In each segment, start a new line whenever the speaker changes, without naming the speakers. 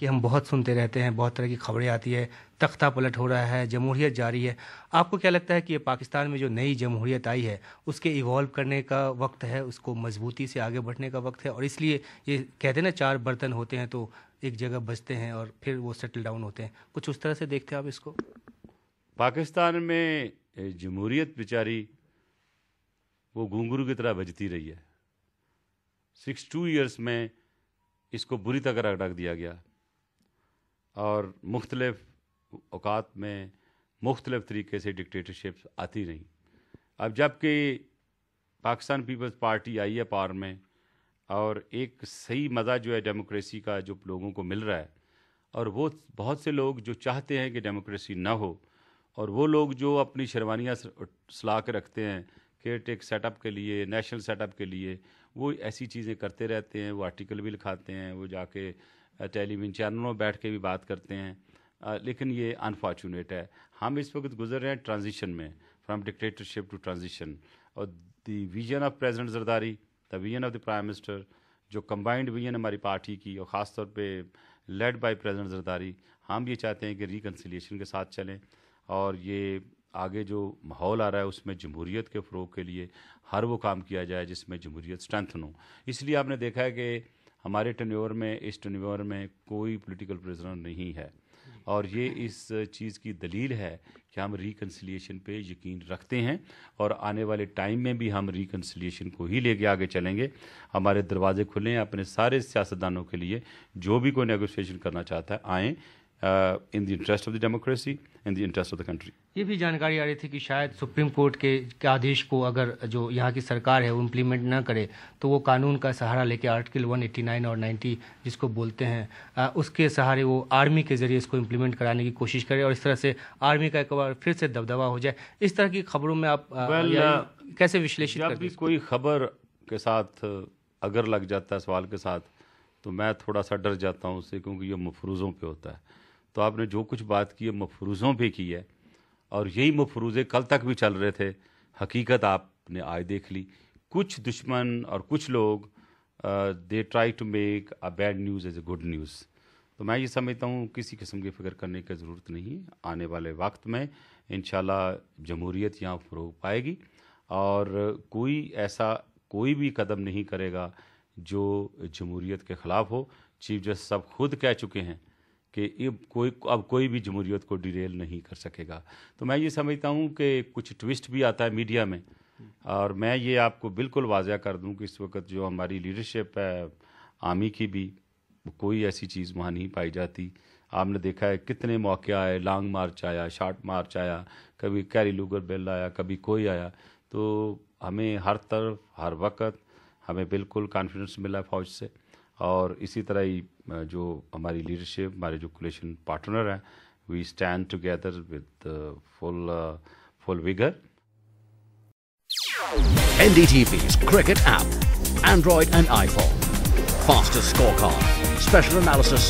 कि हम बहुत सुनते रहते हैं बहुत तरह की खबरें आती है तख्ता पलट हो रहा है जमहूरियत जारी है आपको क्या लगता है कि ये पाकिस्तान में जो नई जमहूरियत आई है उसके इवॉल्व करने का वक्त है उसको मजबूती से आगे बढ़ने का वक्त है और इसलिए ये कहते हैं ना चार बर्तन होते हैं तो एक जगह बजते हैं और फिर वो सेटल डाउन होते हैं कुछ उस तरह से देखते हैं आप इसको
पाकिस्तान में जमहूरीत बेचारी वो घुंघरू की तरह बजती रही है सिक्स टू ईयर्स में इसको बुरी तरह रख दिया गया और मुख्तलफ़ अवकात में मुख्तलिफ तरीके से डिक्टेटरशिप्स आती रहीं अब जबकि पाकिस्तान पीपल्स पार्टी आई है पार में और एक सही मज़ा जो है डेमोक्रेसी का जो लोगों को मिल रहा है और वो बहुत से लोग जो चाहते हैं कि डेमोक्रेसी ना हो और वो लोग जो अपनी शर्वानियाँ सलाह के रखते हैं केयर टेक सेटअप के लिए नेशनल सेटअप के लिए वो ऐसी चीज़ें करते रहते हैं वो आर्टिकल भी लिखाते हैं वो जाके टेलीविजन चैनलों में बैठ के भी बात करते हैं लेकिन ये अनफॉर्चुनेट है हम इस वक्त गुजर रहे हैं ट्रांजिशन में फ्रॉम डिक्टेटरशिप टू ट्रांजिशन और the vision of president Zardari the vision of the prime minister जो कम्बाइंड विजन हमारी पार्टी की और ख़ास तौर लेड बाई प्रेजिडेंट जरदारी हम ये चाहते हैं कि रिकनसिलेशन के साथ चलें और ये आगे जो माहौल आ रहा है उसमें जमहूरीत के फ़रोग के लिए हर वो काम किया जाए जिसमें जमहूरीत स्ट्रेंथन हो इसलिए आपने देखा है कि हमारे टनोर में इस टनोर में कोई पॉलिटिकल प्रिजनर नहीं है और ये इस चीज़ की दलील है कि हम रिकन्सिलियेशन पे यकीन रखते हैं और आने वाले टाइम में भी हम रिकन्सिलियेशन को ही लेके आगे चलेंगे हमारे दरवाजे खुले हैं अपने सारे सियासतदानों के लिए जो भी कोई नेगोशिएशन करना चाहता है आएँ in the interest of the democracy in the interest of the country
ये भी जानकारी आ रही थी कि शायद सुप्रीम कोर्ट के, आदेश को अगर जो यहाँ की सरकार है वो इम्प्लीमेंट ना करे तो वो कानून का सहारा लेके आर्टिकल 189 और 90 जिसको बोलते हैं आ, उसके सहारे वो आर्मी के जरिए इसको इम्प्लीमेंट कराने की कोशिश करे और इस तरह से आर्मी का एक बार फिर से दबदबा हो जाए इस तरह की खबरों में आप आ, well, uh, कैसे विश्लेषण
कोई खबर के साथ अगर लग जाता है सवाल के साथ तो मैं थोड़ा सा डर जाता हूँ उससे क्योंकि ये मफरूज़ों पर होता है तो आपने जो कुछ बात की है मफरूज़ों पर की है और यही मफरूज़े कल तक भी चल रहे थे हकीकत आपने आए देख ली कुछ दुश्मन और कुछ लोग they try to make a bad news as a good news तो मैं ये समझता हूँ किसी किस्म की फ़िक्र करने की ज़रूरत नहीं आने वाले वक्त में इन जमहूरीत यहाँ फ़रोग पाएगी और कोई ऐसा कोई भी कदम नहीं करेगा जो जमहूरीत के ख़िलाफ़ हो चीफ जस्टिस साहब खुद कह चुके हैं कि ये कोई अब कोई भी जमहूरीत को डिरेल नहीं कर सकेगा तो मैं ये समझता हूँ कि कुछ ट्विस्ट भी आता है मीडिया में और मैं ये आपको बिल्कुल वाजह कर दूँ कि इस वक्त जो हमारी लीडरशिप है आर्मी की भी कोई ऐसी चीज़ वहाँ नहीं पाई जाती आपने देखा है कितने मौके आए लॉन्ग मार्च आया शार्ट मार्च आया कभी कैरी लूगर बेल आया कभी कोई आया तो हमें हर तरफ हर वक्त हमें बिल्कुल कॉन्फिडेंस मिला फ़ौज से और इसी तरह ही जो हमारी लीडरशिप हमारे जो कोलेशन पार्टनर हैं we stand together with full full vigour NDTV's cricket app, Android and iPhone, faster scorecard, special analysis,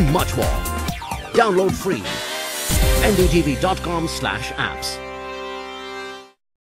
and much more. Download free. ndtv.com slash apps.